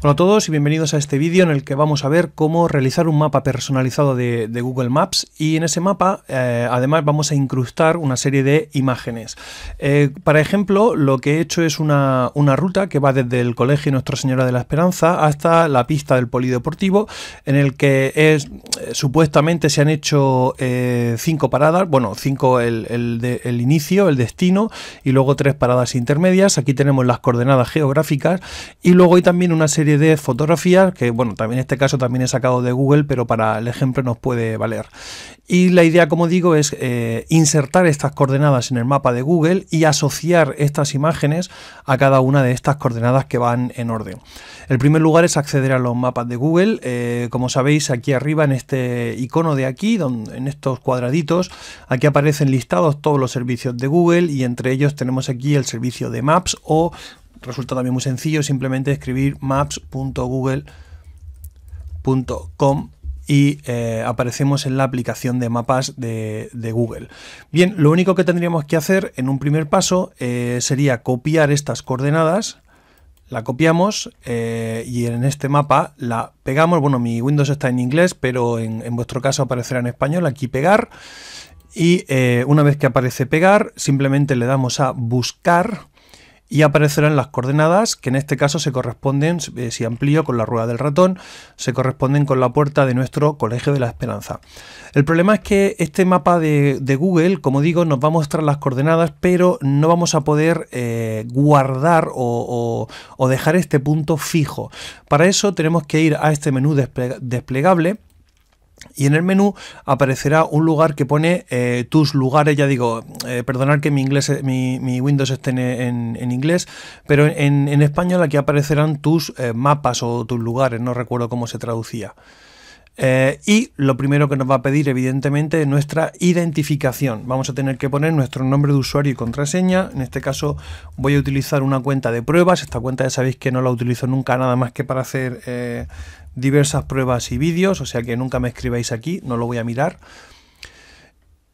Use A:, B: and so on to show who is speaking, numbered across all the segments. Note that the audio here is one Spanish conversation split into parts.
A: Hola a todos y bienvenidos a este vídeo en el que vamos a ver cómo realizar un mapa personalizado de, Google Maps y en ese mapa eh, además vamos a incrustar una serie de imágenes. Eh, para ejemplo, lo que he hecho es una, ruta que va desde el Colegio Nuestra Señora de la Esperanza hasta la pista del Polideportivo en el que es, eh, supuestamente se han hecho cinco paradas, bueno, cinco el, el inicio, el destino y luego tres paradas intermedias. Aquí tenemos las coordenadas geográficas y luego hay también una serie de fotografías, que bueno, también en este caso también he sacado de Google, pero para el ejemplo nos puede valer. Y la idea, como digo, es eh, insertar estas coordenadas en el mapa de Google y asociar estas imágenes a cada una de estas coordenadas que van en orden. El primer lugar es acceder a los mapas de Google. Eh, como sabéis, aquí arriba en este icono de aquí, donde, en estos cuadraditos, aquí aparecen listados todos los servicios de Google y entre ellos tenemos aquí el servicio de Maps o resulta también muy sencillo, simplemente escribir maps.google.com y eh, aparecemos en la aplicación de mapas de, Google. Bien, lo único que tendríamos que hacer en un primer paso eh, sería copiar estas coordenadas, la copiamos eh, y en este mapa la pegamos. Bueno, mi Windows está en inglés, pero en, vuestro caso aparecerá en español. Aquí pegar. Y una vez que aparece pegar, simplemente le damos a buscar y aparecerán las coordenadas que en este caso se corresponden, eh, si amplío con la rueda del ratón, se corresponden con la puerta de nuestro Colegio de la Esperanza. El problema es que este mapa de, Google, como digo, nos va a mostrar las coordenadas, pero no vamos a poder eh, guardar o, dejar este punto fijo. Para eso tenemos que ir a este menú desplegable y en el menú aparecerá un lugar que pone eh, tus lugares, ya digo, eh, perdonad que mi, inglés, mi, Windows esté en, inglés, pero en, español aquí aparecerán tus eh, mapas o tus lugares, no recuerdo cómo se traducía. y lo primero que nos va a pedir, evidentemente, nuestra identificación. Vamos a tener que poner nuestro nombre de usuario y contraseña. En este caso voy a utilizar una cuenta de pruebas. Esta cuenta ya sabéis que no la utilizo nunca nada más que para hacer diversas pruebas y vídeos, o sea que nunca me escribáis aquí, no lo voy a mirar.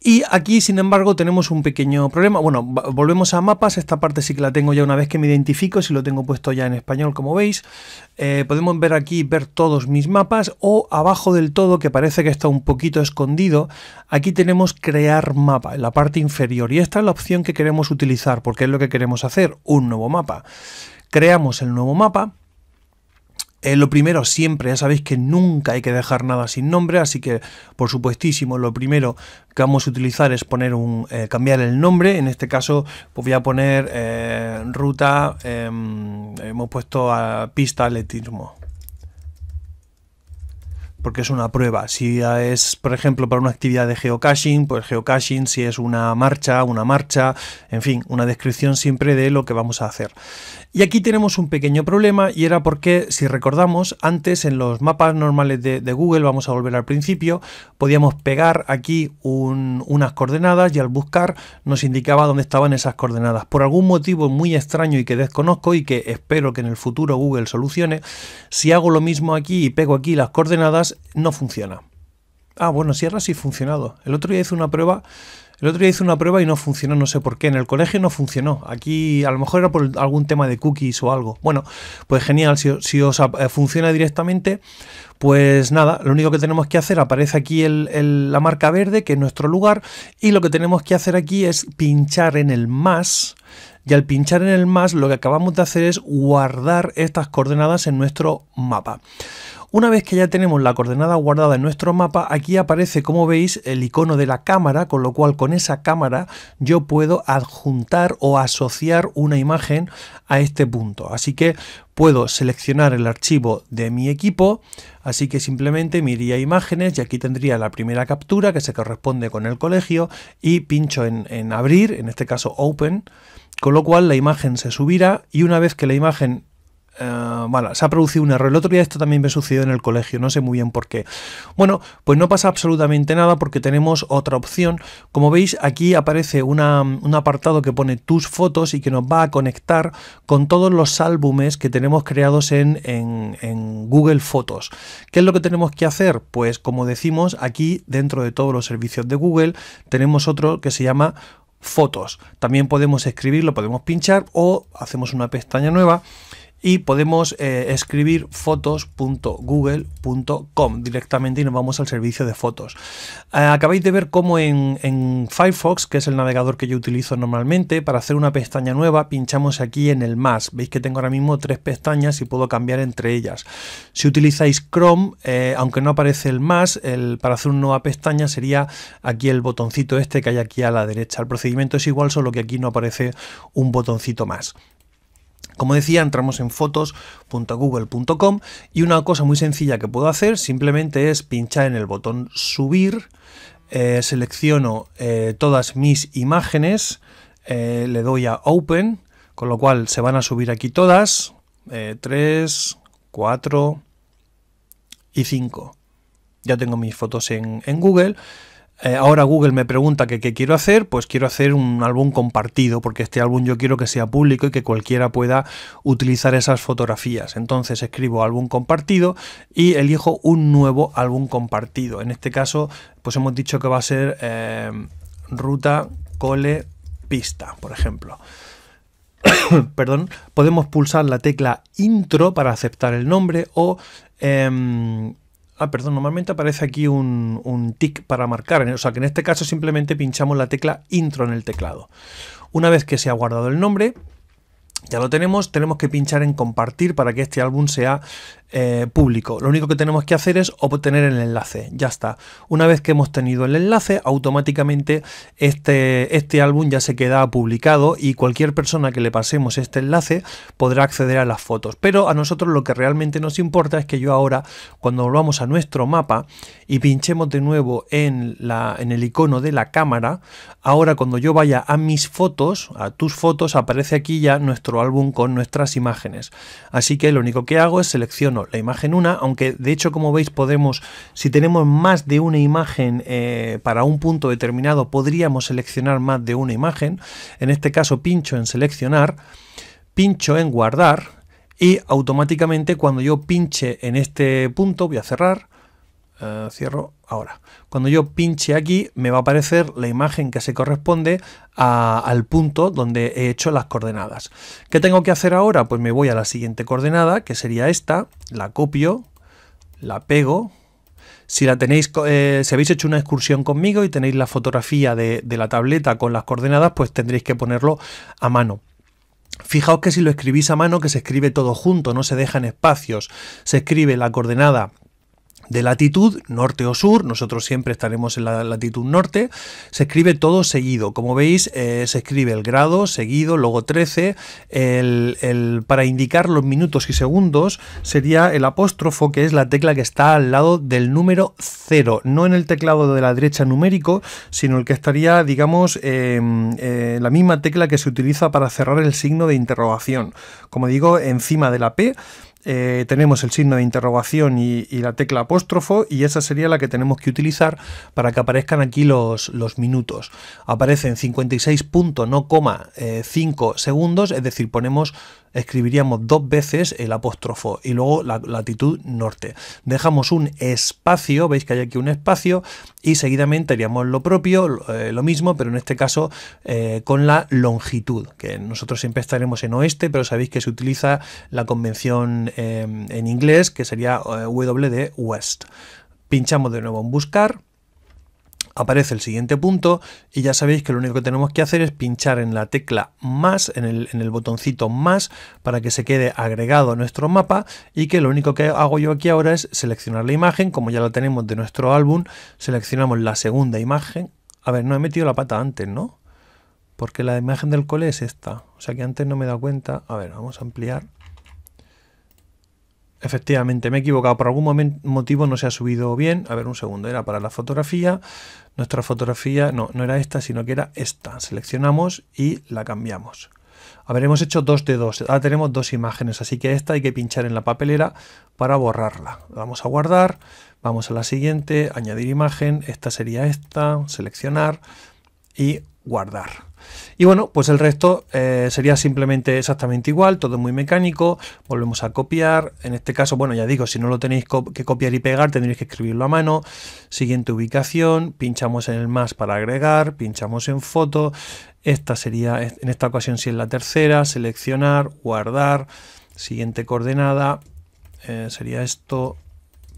A: Y aquí, sin embargo, tenemos un pequeño problema. Bueno, volvemos a mapas. Esta parte sí que la tengo ya una vez que me identifico, si lo tengo puesto ya en español, como veis. Eh, podemos ver aquí, ver todos mis mapas o abajo del todo, que parece que está un poquito escondido, aquí tenemos crear mapa en la parte inferior. Y esta es la opción que queremos utilizar, porque es lo que queremos hacer, un nuevo mapa. Creamos el nuevo mapa eh, lo primero siempre, ya sabéis que nunca hay que dejar nada sin nombre, así que por supuestísimo lo primero que vamos a utilizar es poner un, eh, cambiar el nombre, en este caso pues, voy a poner eh, ruta, em, hemos puesto pista atletismo porque es una prueba. Si es, por ejemplo, para una actividad de geocaching, pues geocaching, si es una marcha, una marcha, en fin, una descripción siempre de lo que vamos a hacer. Y aquí tenemos un pequeño problema y era porque, si recordamos, antes en los mapas normales de, Google, vamos a volver al principio, podíamos pegar aquí unas coordenadas y al buscar nos indicaba dónde estaban esas coordenadas. Por algún motivo muy extraño y que desconozco y que espero que en el futuro Google solucione, si hago lo mismo aquí y pego aquí las coordenadas, no funciona. Ah, bueno, si ahora sí funcionado. El otro día hice una prueba. El otro día hice una prueba y no funcionó, no sé por qué. En el colegio no funcionó. Aquí a lo mejor era por algún tema de cookies o algo. Bueno, pues genial. Si, os eh, funciona directamente, pues nada, lo único que tenemos que hacer, aparece aquí la marca verde, que es nuestro lugar, y lo que tenemos que hacer aquí es pinchar en el más. Y al pinchar en el más, lo que acabamos de hacer es guardar estas coordenadas en nuestro mapa. Una vez que ya tenemos la coordenada guardada en nuestro mapa, aquí aparece como veis el icono de la cámara, con lo cual con esa cámara yo puedo adjuntar o asociar una imagen a este punto. Así que puedo seleccionar el archivo de mi equipo, así que simplemente miraría imágenes y aquí tendría la primera captura que se corresponde con el colegio y pincho en, en abrir, en este caso open, con lo cual la imagen se subirá y una vez que la imagen eh, se ha producido un error. El otro día esto también me sucedió en el colegio, no sé muy bien por qué. Bueno, pues no pasa absolutamente nada porque tenemos otra opción. Como veis, aquí aparece un apartado que pone tus fotos y que nos va a conectar con todos los álbumes que tenemos creados en, en, en Google Fotos. ¿Qué es lo que tenemos que hacer? Pues como decimos, aquí dentro de todos los servicios de Google tenemos otro que se llama fotos. También podemos escribirlo, podemos pinchar o hacemos una pestaña nueva y podemos eh, escribir fotos.google.com directamente y nos vamos al servicio de fotos. Eh, acabáis de ver cómo en, Firefox, que es el navegador que yo utilizo normalmente, para hacer una pestaña nueva pinchamos aquí en el más. Veis que tengo ahora mismo tres pestañas y puedo cambiar entre ellas. Si utilizáis Chrome, eh, aunque no aparece el más, el, para hacer una nueva pestaña sería aquí el botoncito este que hay aquí a la derecha. El procedimiento es igual, solo que aquí no aparece un botoncito más. Como decía, entramos en fotos.google.com y una cosa muy sencilla que puedo hacer simplemente es pinchar en el botón subir, eh, selecciono eh, todas mis imágenes, eh, le doy a Open, con lo cual se van a subir aquí todas, 3, 4 y 5. Ya tengo mis fotos en Google eh, ahora Google me pregunta qué quiero hacer, pues quiero hacer un álbum compartido, porque este álbum yo quiero que sea público y que cualquiera pueda utilizar esas fotografías. Entonces escribo álbum compartido y elijo un nuevo álbum compartido. En este caso, pues hemos dicho que va a ser eh, ruta, cole, pista, por ejemplo. Perdón, podemos pulsar la tecla intro para aceptar el nombre o em, Ah, perdón, normalmente aparece aquí un, un tick para marcar, o sea que en este caso simplemente pinchamos la tecla intro en el teclado. Una vez que se ha guardado el nombre, ya lo tenemos, tenemos que pinchar en compartir para que este álbum sea eh, público. Lo único que tenemos que hacer es obtener el enlace, ya está. Una vez que hemos tenido el enlace, automáticamente este, este álbum ya se queda publicado y cualquier persona que le pasemos este enlace podrá acceder a las fotos. Pero a nosotros lo que realmente nos importa es que yo ahora, cuando volvamos a nuestro mapa y pinchemos de nuevo en, la, en el icono de la cámara, ahora cuando yo vaya a mis fotos, a tus fotos, aparece aquí ya nuestro álbum con nuestras imágenes. Así que lo único que hago es selecciono la imagen una, aunque de hecho como veis podemos, si tenemos más de una imagen eh, para un punto determinado, podríamos seleccionar más de una imagen. En este caso pincho en seleccionar, pincho en guardar y automáticamente cuando yo pinche en este punto, voy a cerrar, eh, cierro ahora. Cuando yo pinche aquí me va a aparecer la imagen que se corresponde al punto donde he hecho las coordenadas. ¿Qué tengo que hacer ahora? Pues me voy a la siguiente coordenada, que sería esta, la copio, la pego. Si, la tenéis, eh, si habéis hecho una excursión conmigo y tenéis la fotografía de, de la tableta con las coordenadas, pues tendréis que ponerlo a mano. Fijaos que si lo escribís a mano, que se escribe todo junto, no se dejan espacios. Se escribe la coordenada de latitud, norte o sur, nosotros siempre estaremos en la latitud norte, se escribe todo seguido, como veis eh, se escribe el grado seguido, luego 13, el, para indicar los minutos y segundos sería el apóstrofo que es la tecla que está al lado del número 0, no en el teclado de la derecha numérico, sino el que estaría digamos em, eh, la misma tecla que se utiliza para cerrar el signo de interrogación, como digo encima de la P eh, tenemos el signo de interrogación y, la tecla apóstrofo y esa sería la que tenemos que utilizar para que aparezcan aquí los, los minutos. Aparecen puntos no, eh, segundos, es decir, ponemos escribiríamos dos veces el apóstrofo y luego la latitud norte. Dejamos un espacio, veis que hay aquí un espacio, y seguidamente haríamos lo propio, lo eh, mismo, pero en este caso con la longitud, que nosotros siempre estaremos en oeste, pero sabéis que se utiliza la convención Em, en inglés, que sería eh, WD West. Pinchamos de nuevo en buscar, aparece el siguiente punto y ya sabéis que lo único que tenemos que hacer es pinchar en la tecla más, en el, en el, botoncito más, para que se quede agregado a nuestro mapa y que lo único que hago yo aquí ahora es seleccionar la imagen, como ya la tenemos de nuestro álbum, seleccionamos la segunda imagen. A ver, no he metido la pata antes, ¿no? Porque la imagen del cole es esta, o sea que antes no me he dado cuenta. A ver, vamos a ampliar. Efectivamente, me he equivocado. Por algún motivo no se ha subido bien. A ver, un segundo. Era para la fotografía. Nuestra fotografía, no, no era esta, sino que era esta. Seleccionamos y la cambiamos. A hemos hecho dos de dos. Ahora tenemos dos imágenes, así que esta hay que pinchar en la papelera para borrarla. vamos a guardar. Vamos a la siguiente, añadir imagen. Esta sería esta, seleccionar. Y guardar. Y bueno, pues el resto eh, sería simplemente exactamente igual, todo muy mecánico, volvemos a copiar, en este caso, bueno, ya digo, si no lo tenéis que copiar y pegar, tendréis que escribirlo a mano, siguiente ubicación, pinchamos en el más para agregar, pinchamos en foto, esta sería, en esta ocasión si es la tercera, seleccionar, guardar, siguiente coordenada, eh, sería esto,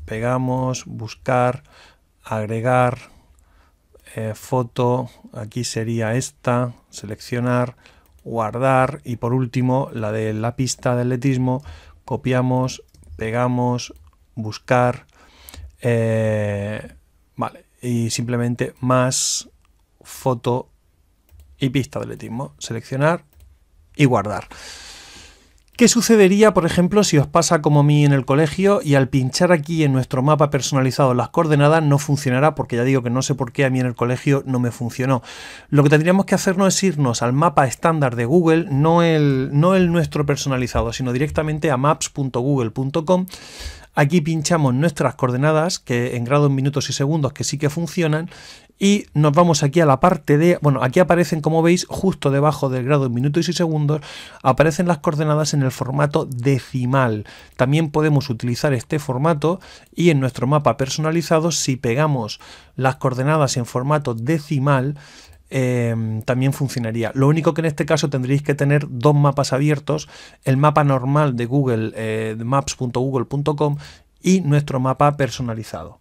A: pegamos, buscar, agregar, eh, foto, aquí sería esta, seleccionar, guardar y por último la de la pista de atletismo, copiamos, pegamos, buscar, eh, vale, y simplemente más foto y pista de atletismo, seleccionar y guardar. ¿Qué sucedería, por ejemplo, si os pasa como a mí en el colegio y al pinchar aquí en nuestro mapa personalizado las coordenadas no funcionará? Porque ya digo que no sé por qué a mí en el colegio no me funcionó. Lo que tendríamos que hacernos es irnos al mapa estándar de Google, no el, no el nuestro personalizado, sino directamente a maps.google.com. Aquí pinchamos nuestras coordenadas, que en grados, minutos y segundos, que sí que funcionan, y nos vamos aquí a la parte de, bueno, aquí aparecen, como veis, justo debajo del grado en minutos y segundos, aparecen las coordenadas en el formato decimal. También podemos utilizar este formato y en nuestro mapa personalizado, si pegamos las coordenadas en formato decimal, em, también funcionaría. Lo único que en este caso tendréis que tener dos mapas abiertos, el mapa normal de Google, eh, maps.google.com y nuestro mapa personalizado.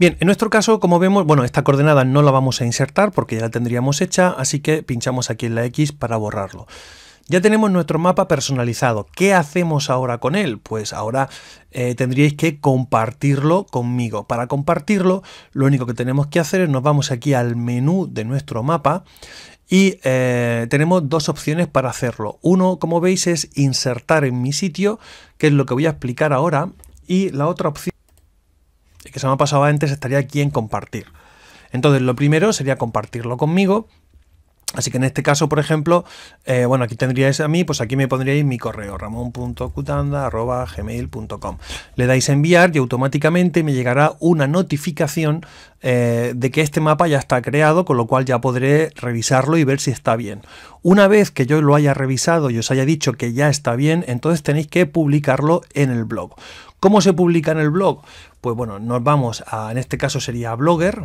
A: Bien, en nuestro caso, como vemos, bueno, esta coordenada no la vamos a insertar porque ya la tendríamos hecha, así que pinchamos aquí en la X para borrarlo. Ya tenemos nuestro mapa personalizado. ¿Qué hacemos ahora con él? Pues ahora eh, tendríais que compartirlo conmigo. Para compartirlo, lo único que tenemos que hacer es nos vamos aquí al menú de nuestro mapa y eh, tenemos dos opciones para hacerlo. Uno, como veis, es insertar en mi sitio, que es lo que voy a explicar ahora. Y la otra opción que se me ha pasado antes estaría aquí en compartir. Entonces, lo primero sería compartirlo conmigo Así que en este caso, por ejemplo, eh, bueno, aquí tendríais a mí, pues aquí me pondríais mi correo, ramon.cutanda.gmail.com. Le dais a enviar y automáticamente me llegará una notificación eh, de que este mapa ya está creado, con lo cual ya podré revisarlo y ver si está bien. Una vez que yo lo haya revisado y os haya dicho que ya está bien, entonces tenéis que publicarlo en el blog. ¿Cómo se publica en el blog? Pues bueno, nos vamos a, en este caso sería Blogger,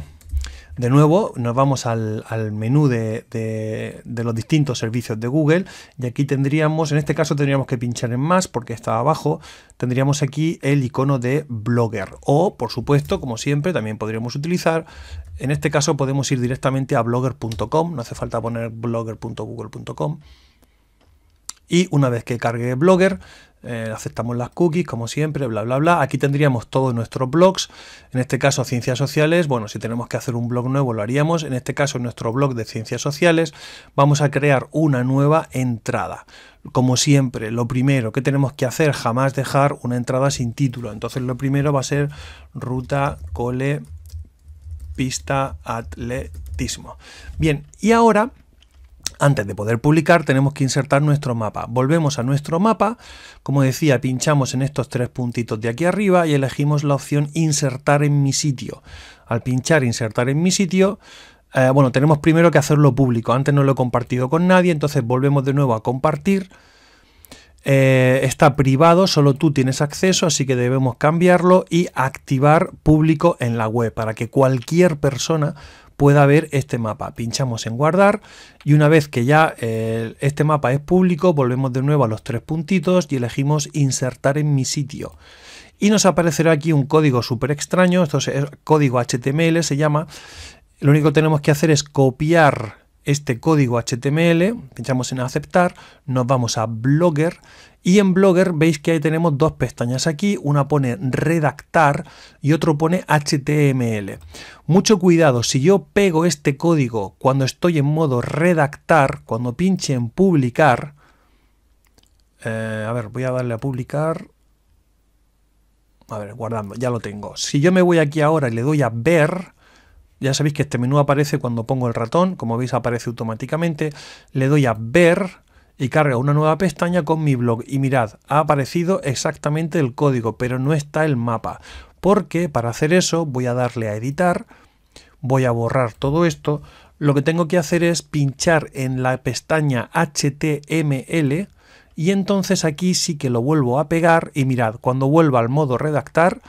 A: de nuevo, nos vamos al, menú de, de, los distintos servicios de Google y aquí tendríamos, en este caso tendríamos que pinchar en más porque está abajo, tendríamos aquí el icono de Blogger o, por supuesto, como siempre, también podríamos utilizar, en este caso podemos ir directamente a blogger.com, no hace falta poner blogger.google.com y una vez que cargue Blogger, eh, aceptamos las cookies, como siempre, bla, bla, bla. Aquí tendríamos todos nuestros blogs, en este caso ciencias sociales, bueno, si tenemos que hacer un blog nuevo lo haríamos, en este caso nuestro blog de ciencias sociales, vamos a crear una nueva entrada. Como siempre, lo primero que tenemos que hacer, jamás dejar una entrada sin título. Entonces lo primero va a ser ruta, cole, pista, atletismo. Bien, y ahora antes de poder publicar tenemos que insertar nuestro mapa. Volvemos a nuestro mapa, como decía, pinchamos en estos tres puntitos de aquí arriba y elegimos la opción insertar en mi sitio. Al pinchar insertar en mi sitio, eh, bueno, tenemos primero que hacerlo público. Antes no lo he compartido con nadie, entonces volvemos de nuevo a compartir. Eh, está privado, solo tú tienes acceso, así que debemos cambiarlo y activar público en la web para que cualquier persona pueda ver este mapa. Pinchamos en guardar y una vez que ya eh, este mapa es público, volvemos de nuevo a los tres puntitos y elegimos insertar en mi sitio. Y nos aparecerá aquí un código súper extraño, esto es código HTML, se llama. Lo único que tenemos que hacer es copiar este código HTML, pinchamos en aceptar, nos vamos a Blogger y en Blogger veis que ahí tenemos dos pestañas aquí, una pone redactar y otro pone HTML. Mucho cuidado, si yo pego este código cuando estoy en modo redactar, cuando pinche en publicar, eh, a ver, voy a darle a publicar, a ver, guardando, ya lo tengo. Si yo me voy aquí ahora y le doy a ver, ya sabéis que este menú aparece cuando pongo el ratón, como veis aparece automáticamente, le doy a ver y carga una nueva pestaña con mi blog y mirad, ha aparecido exactamente el código, pero no está el mapa, porque para hacer eso voy a darle a editar, voy a borrar todo esto, lo que tengo que hacer es pinchar en la pestaña HTML y entonces aquí sí que lo vuelvo a pegar y mirad, cuando vuelva al modo redactar,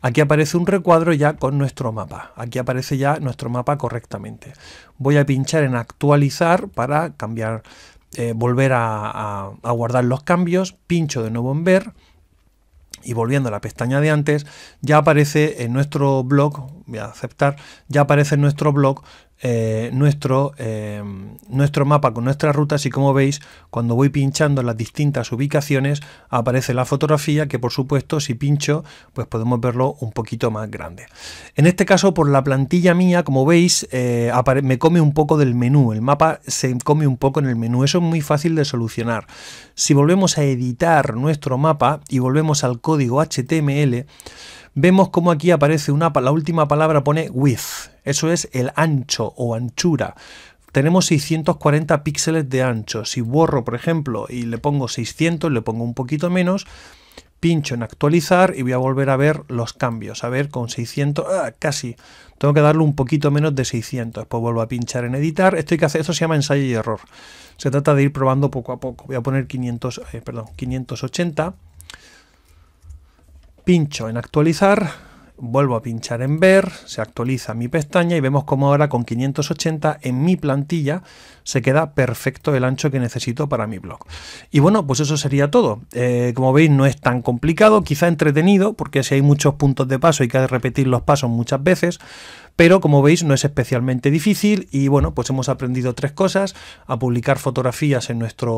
A: Aquí aparece un recuadro ya con nuestro mapa. Aquí aparece ya nuestro mapa correctamente. Voy a pinchar en actualizar para cambiar eh, volver a, a, guardar los cambios, pincho de nuevo en ver y volviendo a la pestaña de antes, ya aparece en nuestro blog, voy a aceptar, ya aparece en nuestro blog eh, nuestro, eh, nuestro mapa con nuestras rutas y como veis cuando voy pinchando las distintas ubicaciones aparece la fotografía que por supuesto si pincho pues podemos verlo un poquito más grande. En este caso por la plantilla mía como veis eh, me come un poco del menú, el mapa se come un poco en el menú, eso es muy fácil de solucionar. Si volvemos a editar nuestro mapa y volvemos al código HTML vemos como aquí aparece una, la última palabra pone width, eso es el ancho o anchura. Tenemos 640 píxeles de ancho. Si borro, por ejemplo, y le pongo 600, le pongo un poquito menos, pincho en actualizar y voy a volver a ver los cambios. A ver, con 600, ah, casi, tengo que darle un poquito menos de 600. Después pues vuelvo a pinchar en editar. Esto, que hace eso se llama ensayo y error. Se trata de ir probando poco a poco. Voy a poner 500, eh, perdón, 580 pincho en actualizar, vuelvo a pinchar en ver, se actualiza mi pestaña y vemos como ahora con 580 en mi plantilla se queda perfecto el ancho que necesito para mi blog. Y bueno, pues eso sería todo. Eh, como veis no es tan complicado, quizá entretenido, porque si hay muchos puntos de paso hay que repetir los pasos muchas veces, pero como veis no es especialmente difícil y bueno, pues hemos aprendido tres cosas, a publicar fotografías en nuestra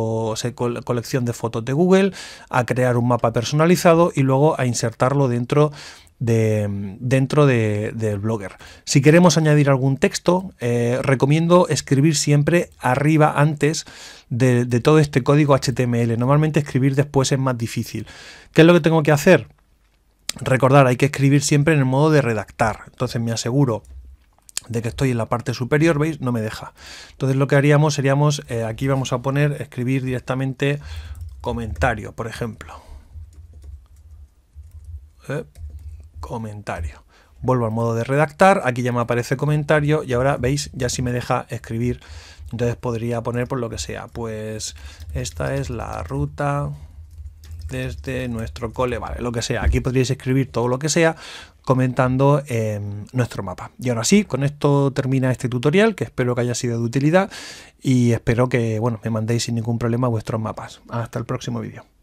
A: colección de fotos de Google, a crear un mapa personalizado y luego a insertarlo dentro de, dentro del de, blogger. Si queremos añadir algún texto, eh, recomiendo escribir siempre arriba antes de, de todo este código HTML. Normalmente escribir después es más difícil. ¿Qué es lo que tengo que hacer? Recordar, hay que escribir siempre en el modo de redactar. Entonces me aseguro de que estoy en la parte superior, ¿veis? No me deja. Entonces lo que haríamos seríamos, eh, aquí vamos a poner, escribir directamente comentario, por ejemplo. Eh, comentario. Vuelvo al modo de redactar, aquí ya me aparece comentario y ahora, ¿veis? Ya sí me deja escribir. Entonces podría poner por lo que sea, pues esta es la ruta desde nuestro cole, vale, lo que sea. Aquí podríais escribir todo lo que sea comentando em, nuestro mapa. Y ahora sí, con esto termina este tutorial, que espero que haya sido de utilidad y espero que bueno, me mandéis sin ningún problema vuestros mapas. Hasta el próximo vídeo.